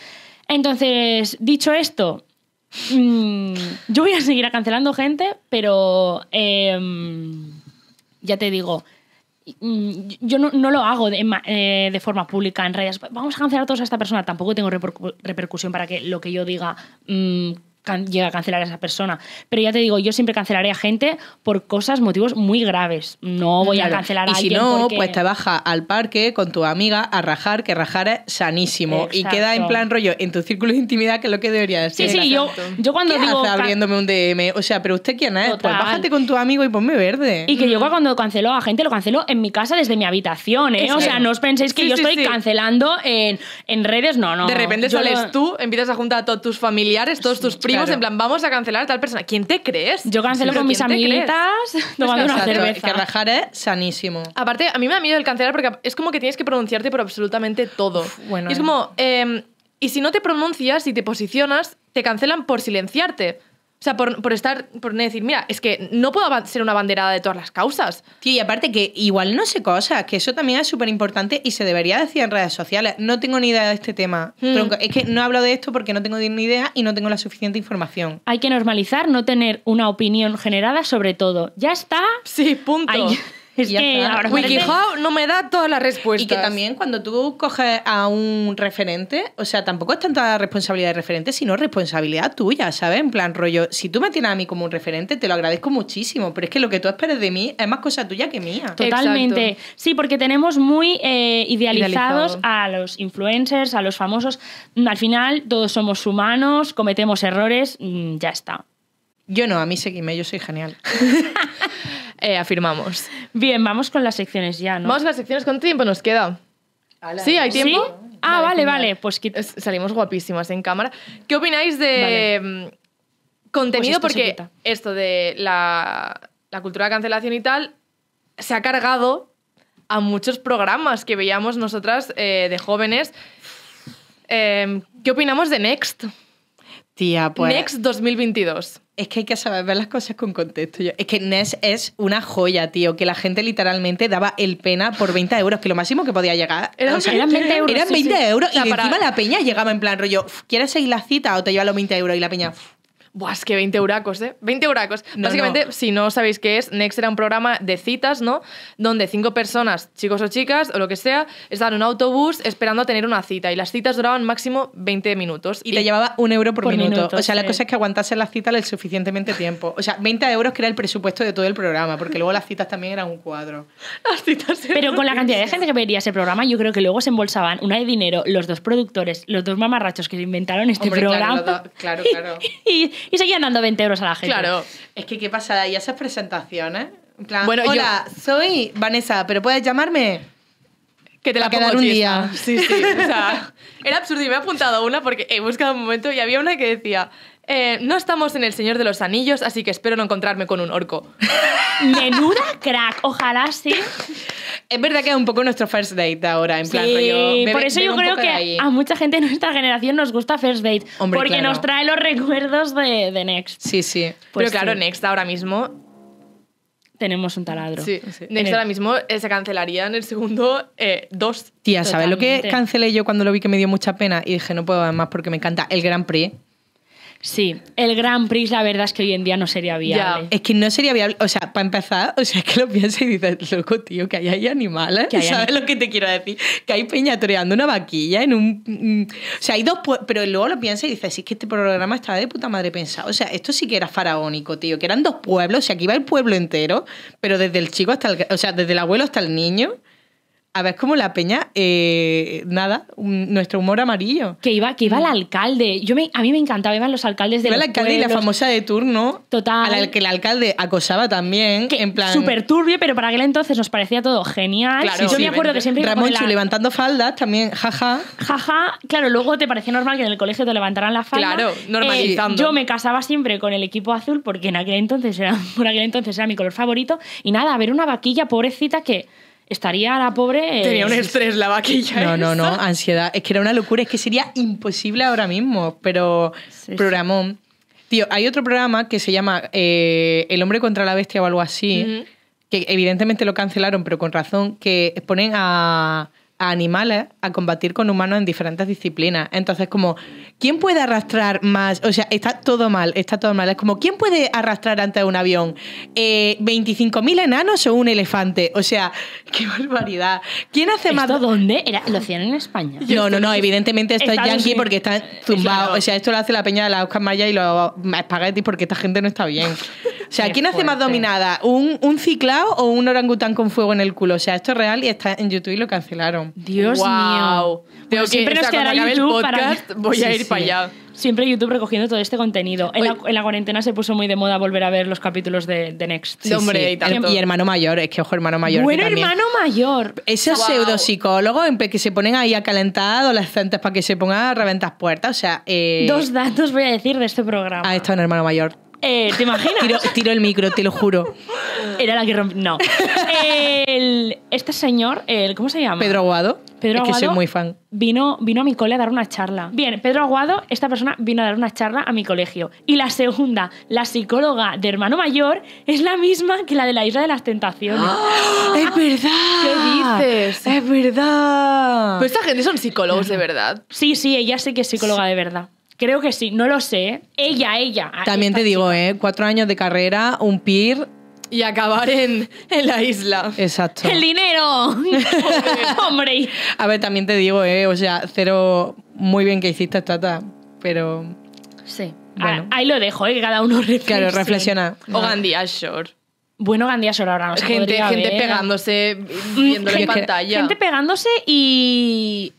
Entonces, dicho esto, Mm, yo voy a seguir cancelando gente, pero em, ya te digo, mm, yo no, lo hago eh, de, forma pública en redes. Vamos a cancelar a todos a esta persona. Tampoco tengo repercusión para que lo que yo diga mm, llega a cancelar a esa persona. Pero ya te digo, yo siempre cancelaré a gente por cosas, motivos muy graves. No voy a cancelar a y Y si no, pues te baja al parque con tu amiga a rajar, que rajar es sanísimo. Y queda en plan rollo en tu círculo de intimidad, que es lo que deberías ser. Sí, sí, yo, yo, cuando ¿Qué digo. abriéndome un DM. O sea, pero usted quién es? Pues bájate con tu amigo y ponme verde. Y que yo mm. cuando cancelo a gente, lo cancelo en mi casa desde mi habitación. ¿eh? O sea, no os penséis que yo estoy cancelando en, redes. No, no. De repente sales tú, empiezas a juntar a todos tus familiares, todos tus primos decimos en plan, vamos a cancelar a tal persona. ¿Quién te crees? Yo cancelo con mis amiguitas *laughs* tomando una cerveza. Que rajar sanísimo. Aparte, a mí me da miedo el cancelar porque es como que tienes que pronunciarte por absolutamente todo. bueno, es como, eh. em, y si no te pronuncias y te posicionas, te cancelan por silenciarte. O sea, por, por estar, por decir, mira, es que no puedo ser una banderada de todas las causas. Tío, y aparte que igual no sé cosas, que eso también es súper importante y se debería decir en redes sociales. No tengo ni idea de este tema. Mm. es que no hablo de esto porque no tengo ni idea y no tengo la suficiente información. Hay que normalizar no tener una opinión generada sobre todo. Ya está. Sí, punto. *laughs* Es que ahora WikiHow no me da todas las respuestas. Y que también cuando tú coges a un referente, o sea, tampoco es tanta responsabilidad de referente, sino responsabilidad tuya, ¿sabes? En plan, rollo, si tú me tienes a mí como un referente, te lo agradezco muchísimo, pero es que lo que tú esperes de mí es más cosa tuya que mía. Totalmente. Sí, porque tenemos muy eh, idealizados a los influencers, a los famosos. Mm, al final, todos somos humanos, cometemos errores, mm, ya está. Yo no, a mí seguime, yo soy genial. *laughs* Eh, afirmamos. Bien, vamos con las secciones ya, ¿no? Vamos con las secciones. ¿Cuánto tiempo nos queda? ¿Sí? ¿Hay tiempo? Ah, vale, vale. Pues Salimos guapísimas en cámara. ¿Qué opináis de mm, contenido? Pues Porque esto de la, cultura de cancelación y tal se ha cargado a muchos programas que veíamos nosotras eh, de jóvenes. Em, ¿Qué opinamos de Next? Tía, pues. Next 2022. Es que hay que saber ver las cosas con contexto. Es que Next es una joya, tío, que la gente literalmente daba el pena por 20 euros, que lo máximo que podía llegar. eran 20 euros. Eran 20 euros y la peña llegaba en plan rollo, ¿quieres seguir la cita o te lleva los 20 euros? Y la peña, Buah, es que 20 huracos, ¿eh? 20 huracos. Básicamente, si no sabéis qué es, Next era un programa de citas, ¿no? Donde cinco personas, chicos o chicas, o lo que sea, estaban en un autobús esperando a tener una cita. Y las citas duraban máximo 20 minutos. Y, te llevaba un euro por, minuto. O sea, la cosa es que aguantase la cita el suficientemente tiempo. O sea, 20 euros que era el presupuesto de todo el programa, porque luego las citas también eran un cuadro. *laughs* Las citas Pero con la cantidad de gente que vería ese programa, yo creo que luego se embolsaban una de dinero los dos productores, los dos mamarrachos que inventaron este programa. Claro, claro. *laughs* y seguían dando 20 euros a la gente. Claro. Es que qué pasada, y esas presentaciones. En bueno, hola, soy Vanessa, pero puedes llamarme que te la pongo un día. Sí, sí. O sea, *laughs* era absurdo. Y me he apuntado una porque he buscado un momento y había una que decía, eh, no estamos en El Señor de los Anillos, así que espero no encontrarme con un orco. Menuda crack, ojalá sí. *laughs* Es verdad que es un poco nuestro first date ahora, en plan sí, por eso yo creo que a mucha gente de nuestra generación nos gusta first date, porque nos trae los recuerdos de, Next. Sí, sí. Pues Pero claro, Next ahora mismo tenemos un taladro. Sí, sí. Next ahora mismo eh, se cancelaría en el segundo eh, dos. días, ¿sabes lo que cancelé yo cuando lo vi que me dio mucha pena? Y dije, no puedo más porque me encanta el Gran Prix. Sí, el Gran Prix la verdad es que hoy en día no sería viable. es que no sería viable, o sea, para empezar, o sea, es que lo piensas y dices, loco, tío, que ahí hay animales, que ¿sabes lo que te quiero decir? Que hay peñatoreando una vaquilla en un... O sea, hay dos... Pero luego lo piensas y dices, sí, es que este programa estaba de puta madre pensado. O sea, esto sí que era faraónico, tío, que eran dos pueblos, o sea, aquí iba el pueblo entero, pero desde el chico hasta el... O sea, desde el abuelo hasta el niño a ver como la peña, eh, nada, nuestro humor amarillo. Que iba, que iba el mm. alcalde. Yo a mí me encantaba, iban los alcaldes de iba el alcalde y la famosa de turno. Total. A la que el alcalde acosaba también. en plan. Súper turbio, pero para aquel entonces nos parecía todo genial. Claro, yo me acuerdo que siempre. Ramón mucho levantando faldas también, jaja. Jaja, claro, luego te parecía normal que en el colegio te levantaran las falda. Claro, eh, normalizando. yo me casaba siempre con el equipo azul porque en aquel entonces era, *laughs* por aquel entonces era mi color favorito. Y nada, a ver una vaquilla pobrecita que estaría la pobre. Tenía un eh, estrés la vaquilla. No, no, no, ansiedad. Es que era una locura, es que sería imposible ahora mismo, pero programó programón. Tío, hay otro programa que se llama eh, El hombre contra la bestia o algo así, que evidentemente lo cancelaron, pero con razón, que exponen a a animales a combatir con humanos en diferentes disciplinas. Entonces, como, ¿quién puede arrastrar más? O sea, está todo mal, está todo mal. Es como, ¿quién puede arrastrar ante un avión? ¿25.000 eh, enanos o un elefante? O sea, *laughs* qué barbaridad. ¿Quién hace ¿Esto más? dónde? Era, lo hacían en España. No, no, no, evidentemente esto es yankee porque está zumbado. O sea, esto lo hace la peña de la Oscar Maya y los espaguetis porque esta gente no está bien. *laughs* O sea, ¿quién hace más dominada? ¿Un, ¿Un ciclao o un orangután con fuego en el culo? O sea, esto es real y está en YouTube y lo cancelaron. Dios mío. siempre nos YouTube para... Voy a ir para allá. Siempre YouTube recogiendo todo este contenido. En la, cuarentena se puso muy de moda volver a ver los capítulos de, Next. Sí, hombre, y, hermano mayor, es que ojo, hermano mayor. Bueno, hermano mayor. Esos wow. pseudo que se ponen ahí a calentar adolescentes para que se pongan a reventar puertas. O sea. Eh... Dos datos voy a decir de este programa. Ha ah, estado en hermano mayor. Eh, ¿Te imaginas? Tiro, el micro, te lo juro. Era la que rompió. No. este señor, ¿cómo se llama? Pedro Aguado. Pedro Aguado que soy muy fan. Vino, vino a mi cole a dar una charla. Bien, Pedro Aguado, esta persona vino a dar una charla a mi colegio. Y la segunda, la psicóloga de hermano mayor, es la misma que la de la Isla de las Tentaciones. ¡Ah! ¡Es verdad! ¿Qué dices? ¡Es verdad! Pues esta gente son psicólogos de verdad. Sí, sí, ella sí que es psicóloga de verdad. Creo que sí, no lo sé. Ella, ella. Ah, también te digo, ¿eh? Cuatro años de carrera, un peer y acabar en, la isla. Exacto. ¡El dinero! *laughs* ¡Hombre! A ver, también te digo, ¿eh? O sea, cero. Muy bien que hiciste, Tata, pero. Sí. Bueno. ahí lo dejo, ¿eh? Que cada uno reflexiona. Claro, reflexiona. O Gandía Shore. Bueno, Gandía Shore ahora no Gente, gente pegándose, mm, viendo en pantalla. Gente pegándose y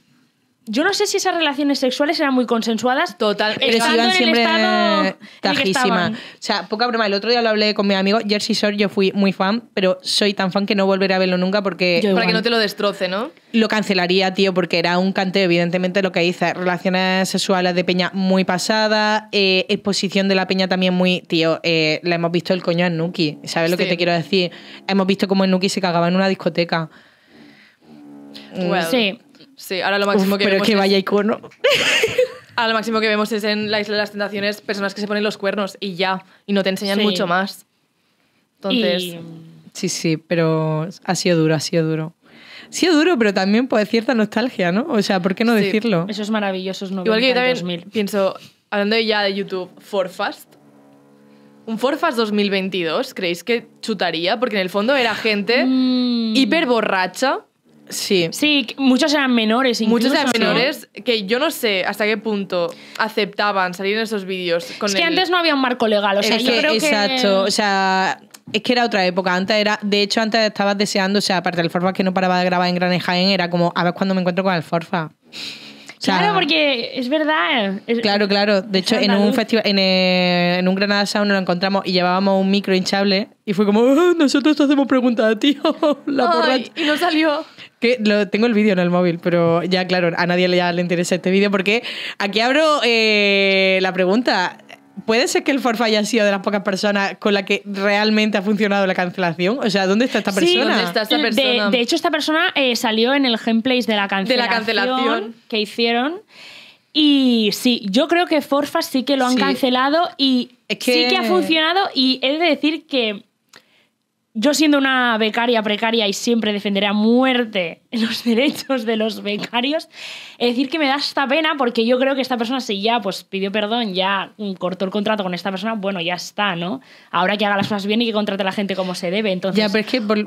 yo no sé si esas relaciones sexuales eran muy consensuadas. Total, pero iban siempre en o sea, poca broma. El otro día lo hablé con mi amigo Jersey Shore, yo fui muy fan, pero soy tan fan que no volveré a verlo nunca porque. Para que no te lo destroce, ¿no? Lo cancelaría, tío, porque era un canteo, evidentemente, lo que hice. Relaciones sexuales de peña muy pasadas, eh, exposición de la peña también muy. Tío, eh, la hemos visto el coño en Nuki. ¿Sabes lo que te quiero decir? Hemos visto cómo en Nuki se cagaba en una discoteca. Sí. Sí, ahora lo máximo que vemos. que vaya *laughs* máximo que vemos es en la Isla de las Tentaciones personas que se ponen los cuernos y ya. Y no te enseñan mucho más. Entonces. Sí, sí, pero ha sido duro, ha sido duro. Ha sido duro, pero también pues cierta nostalgia, ¿no? O sea, ¿por qué no decirlo? Eso es maravilloso. Igual que yo también pienso, hablando ya de YouTube, Forfast. ¿Un Forfast 2022 creéis que chutaría? Porque en el fondo era gente hiperborracha. Mm. hiper borracha Sí. Sí, muchos eran menores. Incluso. Muchos eran menores que yo no sé hasta qué punto aceptaban salir en esos vídeos. es que antes no había un marco legal, o sea, yo Exacto, o sea, es que era otra época. Antes era, de hecho, antes estabas deseando, o sea, aparte del Forfa que no paraba de grabar en Gran era como, a ver cuándo me encuentro con el Forfa claro, porque es verdad. claro, claro. De hecho, en un festival, eh, en, un Granada Sound nos lo encontramos y llevábamos un micro hinchable y fue como, ah, nosotros te hacemos preguntas, *laughs* tío. La Ay, y no salió. Que lo, tengo el vídeo en el móvil, pero ya, claro, a nadie le interesa este vídeo porque aquí abro eh, la pregunta puede ser que el Forfa haya sido de las pocas personas con la que realmente ha funcionado la cancelación. O sea, ¿dónde está esta persona? De, hecho, esta persona eh, salió en el gameplays de la cancelación, de la cancelación que hicieron. Y sí, yo creo que Forfa sí que lo han cancelado y sí que ha funcionado. Y he de decir que yo siendo una becaria precaria y siempre defenderé a muerte *laughs* los derechos de los becarios, es decir que me da esta pena porque yo creo que esta persona si ya pues pidió perdón, ya cortó el contrato con esta persona, bueno, ya está, ¿no? Ahora que haga las cosas bien y que contrate a la gente como se debe, entonces... Ya, pero es que, bueno,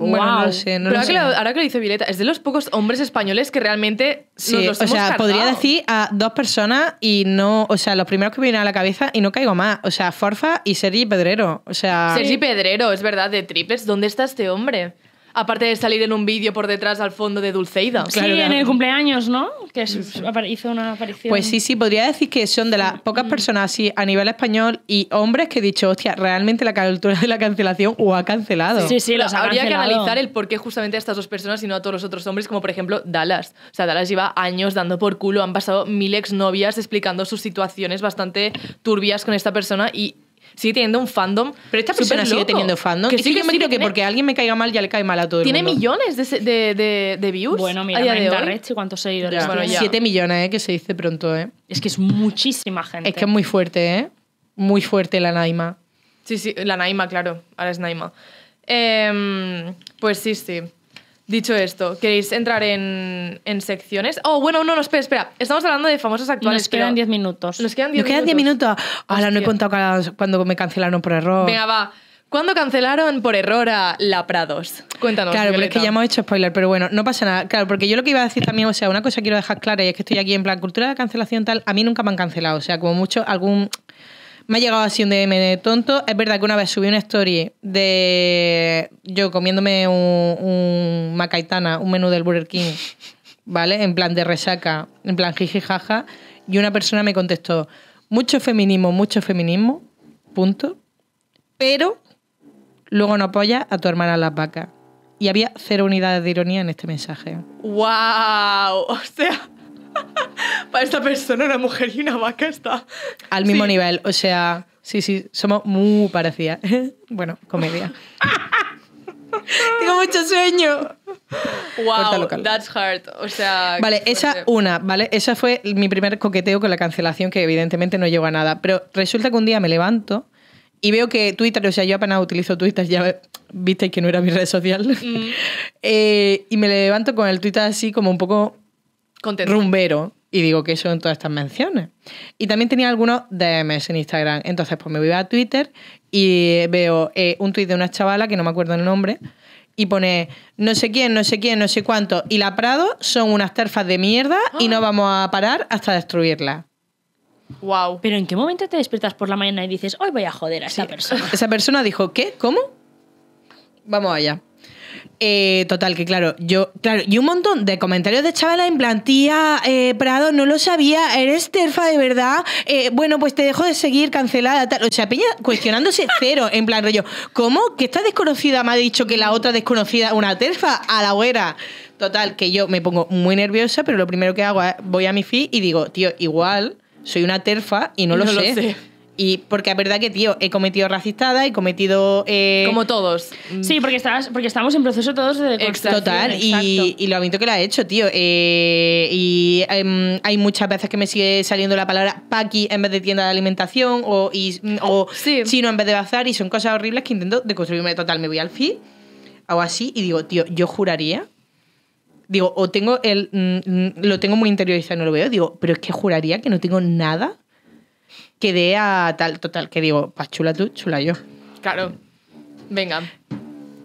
no sé. No ahora, sé. Que lo, ahora, Que lo, dice Violeta, es de los pocos hombres españoles que realmente sí, nos los o sea, podría decir a dos personas y no... O sea, los primeros que me vienen a la cabeza y no caigo más. O sea, Forfa y Sergi Pedrero. O sea... Sergi Pedrero, es verdad, de triples, ¿dónde está este hombre? Aparte de salir en un vídeo por detrás al fondo de Dulceida. Sí, en el cumpleaños, ¿no? Que hizo una aparición. Pues sí, sí, podría decir que son de las pocas mm. personas a nivel español y hombres que he dicho, hostia, realmente la cultura de la cancelación o ha cancelado. Sí, sí, Habría que analizar el por qué justamente a estas dos personas y no a todos los otros hombres, como por ejemplo Dallas. O sea, Dallas lleva años dando por culo, han pasado mil exnovias explicando sus situaciones bastante turbias con esta persona y sigue teniendo un fandom. Pero esta persona sigue teniendo fandom. Que y sí, que, yo me tiro que porque alguien me caiga mal ya le cae mal a todo el mundo. Tiene millones de, de, de, views. Bueno, mira, a día de hoy. cuántos seguidores. Bueno, 7 millones, eh, que se dice pronto, ¿eh? Es que es muchísima gente. Es que es muy fuerte, ¿eh? Muy fuerte la Naima. Sí, sí, la Naima, claro. Ahora es Naima. Em, pues sí, sí. Dicho esto, ¿queréis entrar en, secciones? Oh, bueno, no, no, espera, espera. Estamos hablando de famosos actuales. Nos quedan 10 minutos. Nos quedan 10 minutos. Ahora no he contado cuando, me cancelaron por error. Venga, va. ¿Cuándo cancelaron por error a La Prados? Cuéntanos. Claro, pero es que ya hemos hecho spoiler, pero bueno, no pasa nada. Claro, porque yo lo que iba a decir también, o sea, una cosa quiero dejar clara y es que estoy aquí en plan cultura de cancelación tal. A mí nunca me han cancelado, o sea, como mucho algún me ha llegado así un DM de tonto. Es verdad que una vez subí una story de yo comiéndome un, un macaitana, un menú del Burger King, ¿vale? En plan de resaca, en plan jiji jaja. Y una persona me contestó, mucho feminismo, mucho feminismo, punto. Pero luego no apoya a tu hermana las vacas. Y había cero unidades de ironía en este mensaje. ¡Wow! O sea, *laughs* Para esta persona, una mujer y una vaca está. Al mismo nivel, o sea, sí, sí, somos muy parecidas. *laughs* bueno, comedia. *laughs* Tengo mucho sueño. Wow, that's hard. O sea, vale, esa una, ¿vale? Esa fue mi primer coqueteo con la cancelación que evidentemente no llegó a nada. Pero resulta que un día me levanto y veo que Twitter, o sea, yo apenas utilizo Twitter, ya visteis que no era mi red social. Mm. Eh, y me levanto con el Twitter así como un poco rumbero. Y digo que eso en todas estas menciones. Y también tenía algunos DMs en Instagram. Entonces, pues me voy a Twitter y veo eh, un tuit de una chavala que no me acuerdo el nombre y pone no sé quién, no sé quién, no sé cuánto y la Prado son unas terfas de mierda y no ah. vamos a parar hasta destruirla. Wow. Pero ¿en qué momento te despiertas por la mañana y dices, hoy voy a joder a esa persona? Esa persona dijo, ¿qué? ¿Cómo? Vamos allá. Eh, total, que claro, yo, claro, y un montón de comentarios de chavales en plan, eh, Prado, no lo sabía, eres terfa de verdad, eh, bueno, pues te dejo de seguir, cancelada, tal. O sea, Peña cuestionándose *laughs* cero, en plan, rollo, ¿cómo? Que esta desconocida me ha dicho que la otra desconocida, una terfa, a la güera. Total, que yo me pongo muy nerviosa, pero lo primero que hago es voy a mi feed y digo, tío, igual soy una terfa y no, lo, lo sé. Y porque es verdad que, tío, he cometido racistada, he cometido... Eh, Como todos. Sí, porque, estás, porque estamos en proceso todos de Total, y, lo aviento que la he hecho, tío. Eh, y em, hay muchas veces que me sigue saliendo la palabra paqui en vez de tienda de alimentación o, o chino en vez de bazar y son cosas horribles que intento deconstruirme. Total, me voy al feed, o así y digo, tío, yo juraría... Digo, o tengo el... Mm, mm, lo tengo muy interiorizado, no lo veo. Digo, pero es que juraría que no tengo nada quedé a tal, total, que digo, pues chula tú, chula yo. Claro. Venga.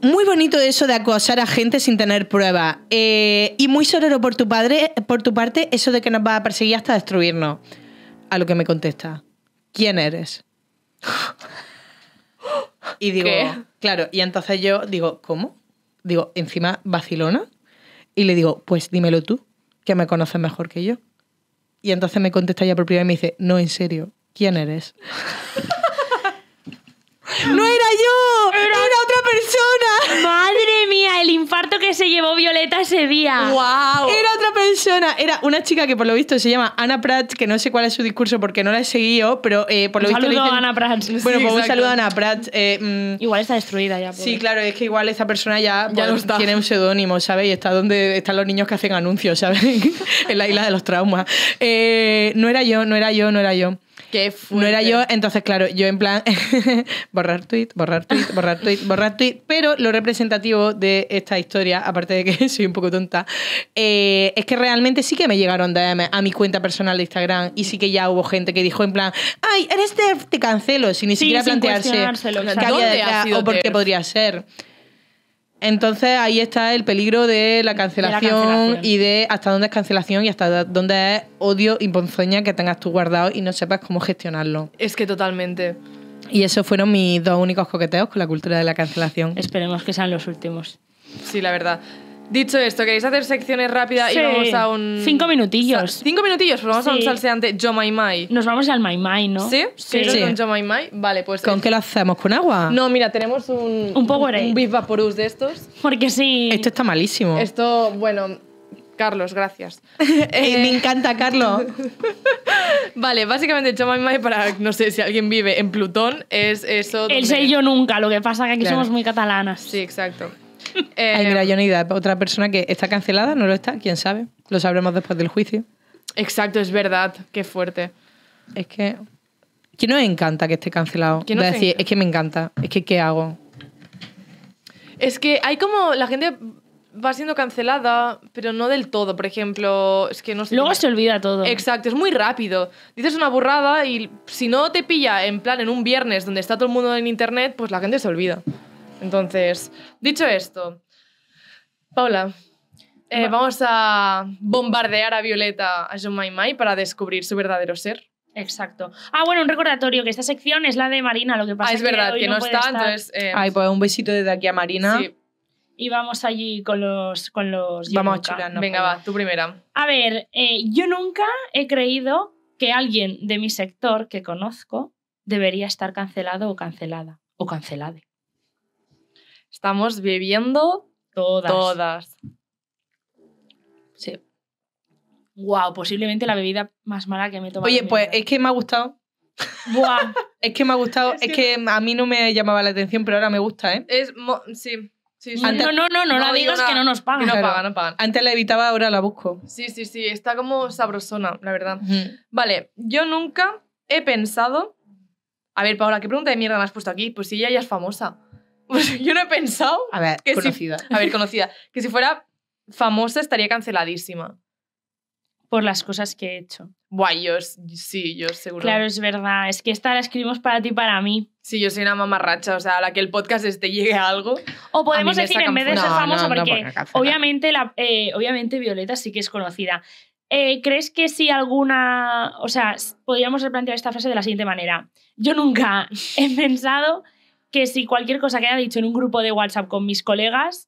Muy bonito eso de acosar a gente sin tener prueba. Eh, y muy sorero por tu padre, por tu parte, eso de que nos va a perseguir hasta destruirnos. A lo que me contesta. ¿Quién eres? Y digo, claro, y entonces yo digo, ¿cómo? Digo, encima vacilona. Y le digo, pues dímelo tú, que me conoces mejor que yo. Y entonces me contesta ella por primera vez y me dice, no, en serio, ¿Quién eres? *laughs* ¡No era yo! Era... otra persona! ¡Madre mía! El infarto que se llevó Violeta ese día. ¡Wow! Era otra persona. Era una chica que por lo visto se llama Ana Pratt, que no sé cuál es su discurso porque no la he seguido, pero eh, por lo visto. Saludo a Ana Pratt. Bueno, pues un eh, saludo mm. a Ana Pratt. Igual está destruida ya. Sí, claro, es que igual esa persona ya, pues, tiene un seudónimo, ¿sabes? Y está donde están los niños que hacen anuncios, ¿sabes? *laughs* en la isla de los traumas. Eh, no era yo, no era yo, no era yo no era yo, entonces claro, yo en plan *laughs* borrar tweet, borrar tweet, borrar tweet, borrar tweet, pero lo representativo de esta historia, aparte de que *laughs* soy un poco tonta, eh, es que realmente sí que me llegaron DM a mi cuenta personal de Instagram y sí que ya hubo gente que dijo en plan, ay, eres TERF, te cancelo, sin ni siquiera plantearse que o por qué podría ser. Entonces ahí está el peligro de la, cancelación y de hasta dónde es cancelación y hasta dónde es odio y ponzoña que tengas tú guardado y no sepas cómo gestionarlo. Es que totalmente. Y esos fueron mis dos únicos coqueteos con la cultura de la cancelación. Esperemos que sean los últimos. Sí, la verdad. Dicho esto, ¿queréis hacer secciones rápidas y vamos a un. Cinco minutillos. cinco minutillos, pues vamos a un salseante Yo Mai Mai. Nos vamos al Mai Mai, ¿no? ¿Sí? Sí. con Yo Mai? Vale, pues. ¿Con qué lo hacemos? ¿Con agua? No, mira, tenemos un. Un Power Un, de estos. Porque sí. Esto está malísimo. Esto, bueno. Carlos, gracias. *laughs* Eh, me encanta, Carlos. *laughs* vale, básicamente y Mai, para no sé si alguien vive en Plutón, es eso. El y yo nunca, lo que pasa que aquí somos muy catalanas. Sí, exacto. Eh, Ay, mira, idea em, otra persona que está cancelada, no lo está, quién sabe. Lo sabremos después del juicio. Exacto, es verdad. Qué fuerte. Es que. ¿Quién me encanta que esté cancelado? ¿Quién es que me encanta. Es que, ¿qué hago? Es que hay como. La gente va siendo cancelada, pero no del todo. Por ejemplo, es que no Luego se olvida todo. Exacto, es muy rápido. Dices una burrada y si no te pilla en plan en un viernes donde está todo el mundo en internet, pues la gente se olvida. Entonces, dicho esto, Paula, eh, vamos a bombardear a Violeta, a Jumai Mai para descubrir su verdadero ser. Exacto. Ah, bueno, un recordatorio, que esta sección es la de Marina, lo que pasa ah, es que verdad, que no, está, eh, Ay, pues un besito desde aquí a Marina. Y vamos allí con los... Con los vamos a Venga, va, tu primera. A ver, eh, yo nunca he creído que alguien de mi sector que conozco debería estar cancelado o cancelada, o cancelade. Estamos bebiendo todas. Todas. Sí. Wow, posiblemente la bebida más mala que me he tomado. Oye, pues es que me ha gustado. Buah. *laughs* es que me ha gustado. Es, que... a mí no me llamaba la atención, pero ahora me gusta, ¿eh? Es sí. Sí, sí. No, no, no, no, no la digas que no nos pagan. no pagan. Antes la evitaba, ahora la busco. Sí, sí, sí. Está como sabrosona, la verdad. Vale, yo nunca he pensado. A ver, Paola, ¿qué pregunta de mierda me has puesto aquí? Pues si ella ya es famosa. Pues yo no he pensado. A ver, que conocida. a ver, conocida. Que si fuera famosa estaría canceladísima. Por las cosas que he hecho. Guay, yo sí, yo seguro. Claro, es verdad. Es que esta la escribimos para ti para mí. Sí, yo soy una mamarracha, o sea, a la que el podcast este llegue a algo. O podemos decir, en vez de ser famosa, porque obviamente, la, eh, obviamente Violeta sí que es conocida. Eh, ¿Crees que si alguna. O sea, podríamos replantear esta frase de la siguiente manera. Yo nunca *laughs* he pensado que si cualquier cosa que haya dicho en un grupo de WhatsApp con mis colegas,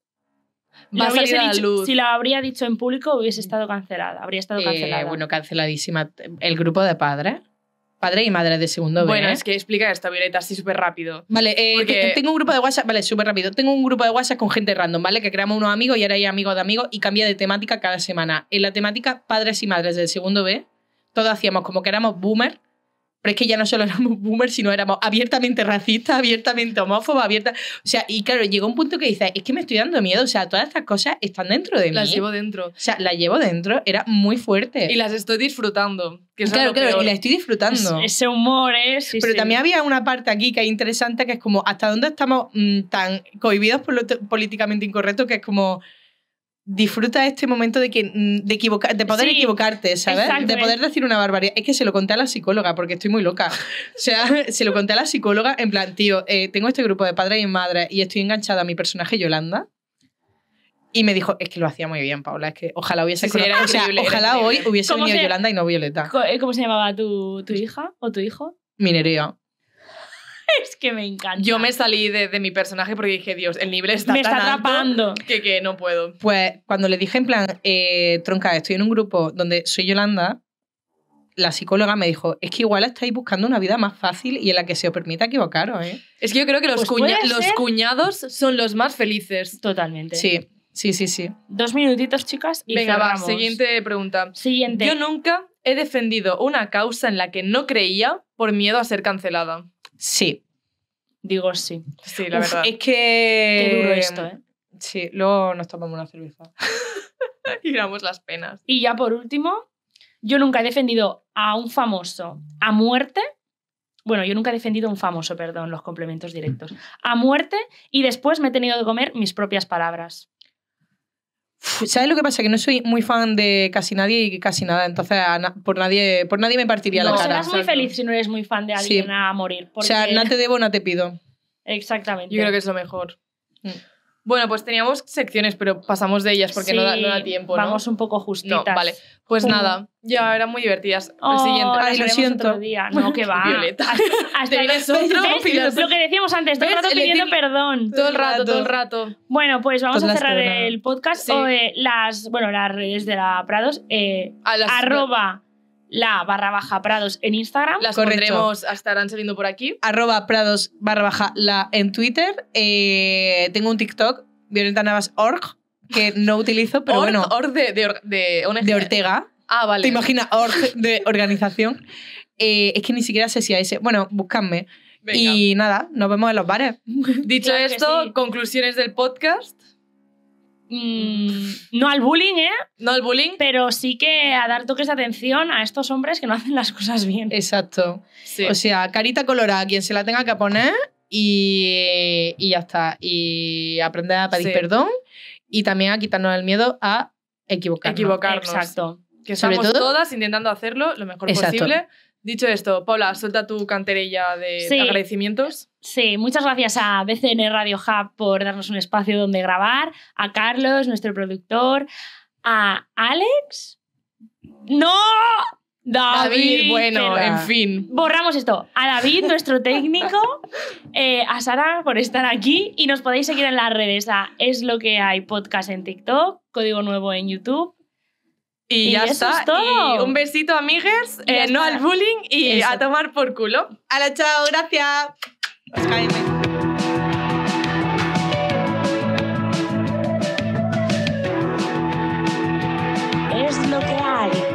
Si la habría dicho en público, hubiese estado cancelada. Habría estado eh, cancelada. bueno, canceladísima. El grupo de padres. Padre y madres de segundo B. Bueno, ¿eh? es que explica esto, Violeta, así súper rápido. Vale, eh, Porque... tengo un grupo de WhatsApp, vale, súper rápido. Tengo un grupo de WhatsApp con gente random, ¿vale? Que creamos unos amigos y ahora hay amigo de amigos y cambia de temática cada semana. En la temática padres y madres del segundo B, todos hacíamos como que éramos boomer pero es que ya no solo éramos *laughs* boomers, sino éramos abiertamente racistas, abiertamente homófobos, abiertamente... O sea, y claro, llegó un punto que dices, es que me estoy dando miedo, o sea, todas estas cosas están dentro de mí. Las llevo dentro. O sea, las llevo dentro, era muy fuerte. Y las estoy disfrutando. Que claro, claro, y las estoy disfrutando. ese humor es... pero también había una parte aquí que es interesante, que es como, ¿hasta dónde estamos mm, tan cohibidos por lo políticamente incorrecto que es como disfruta este momento de, que, mm, de, de poder equivocarte, ¿sabes? De poder decir una barbaridad. Es que se lo conté a la psicóloga, porque estoy muy loca. O sea, *laughs* se lo conté a la psicóloga en plan, tío, eh, tengo este grupo de padres y madres y estoy enganchada a mi personaje Yolanda. Y me dijo, es que lo hacía muy bien, Paula, es que ojalá hubiese... ojalá hoy hubiese venido Yolanda y no Violeta. Eh, ¿Cómo se llamaba tu, tu hija o tu hijo? Minería es que me encanta. Yo me salí de, mi personaje porque dije, Dios, el nivel está me está atrapando. que, que no puedo. Pues cuando le dije en plan, eh, tronca, estoy en un grupo donde soy Yolanda, la psicóloga me dijo, es que igual estáis buscando una vida más fácil y en la que se os permita equivocaros, ¿eh? Es que yo creo que los, pues cuñados son los más felices. Totalmente. Sí, sí, sí, sí. Dos minutitos, chicas, y Venga, siguiente pregunta. Siguiente. Yo nunca he defendido una causa en la que no creía por miedo a ser cancelada. Sí. Digo sí. Sí, la verdad. Es que. Qué duro eh, esto, ¿eh? Sí, luego nos tomamos una cerveza. *laughs* y damos las penas. Y ya por último, yo nunca he defendido a un famoso a muerte. Bueno, yo nunca he defendido a un famoso, perdón, los complementos directos. A muerte y después me he tenido que comer mis propias palabras. ¿Sabes lo que pasa? Que no soy muy fan de casi nadie y casi nada. Entonces, por, nadie, por nadie me partiría la cara. No serás muy feliz si no eres muy fan de alguien a morir. O sea, no te debo, no te pido. *laughs* Exactamente. Yo creo que es lo mejor. Mm. Bueno, pues teníamos secciones, pero pasamos de ellas porque no, da, tiempo. ¿no? Vamos un poco justitas. No, vale. Pues nada, ya eran muy divertidas. Oh, el siguiente. Ay, lo siento. No, *laughs* que va. Violeta. Hasta, *laughs* hasta Lo que decíamos antes, todo el rato pidiendo perdón. Todo el rato, todo el rato. Bueno, pues vamos a cerrar el podcast. O, eh, las, bueno, las redes de la Prados. Eh, arroba la barra baja Prados en Instagram. Las Correcto. pondremos, ah, estarán saliendo por aquí. Arroba Prados barra baja la en Twitter. Eh, tengo un TikTok, Violeta Navas org, que no utilizo, pero bueno. Org de, de, Ortega. Ah, vale. ¿Te imaginas org de organización? Eh, es que ni siquiera sé si hay ese. Bueno, buscadme. Y nada, nos vemos en los bares. Dicho esto, conclusiones del podcast. Mm, no al bullying, ¿eh? No al bullying. Pero sí que a dar toques de atención a estos hombres que no hacen las cosas bien. Exacto. O sea, carita colorada, quien se la tenga que poner y, y ya está. Y aprender a pedir perdón y también a quitarnos el miedo a equivocarnos. Equivocarnos. Exacto. Que estamos Sobre todo, todas intentando hacerlo lo mejor posible Dicho esto, Paula, suelta tu canterella de agradecimientos. Sí, muchas gracias a BCN Radio Hub por darnos un espacio donde grabar, a Carlos, nuestro productor, a Alex. ¡No! David, bueno, en fin. Borramos esto. A David, *laughs* nuestro técnico, eh, a Sara por estar aquí y nos podéis seguir en las redes a Es lo que hay podcast en TikTok, código nuevo en YouTube y, ya está. y un besito, amigues. Eh, no al bullying y a tomar por culo. A la chao, gracias. Pues es lo que hay.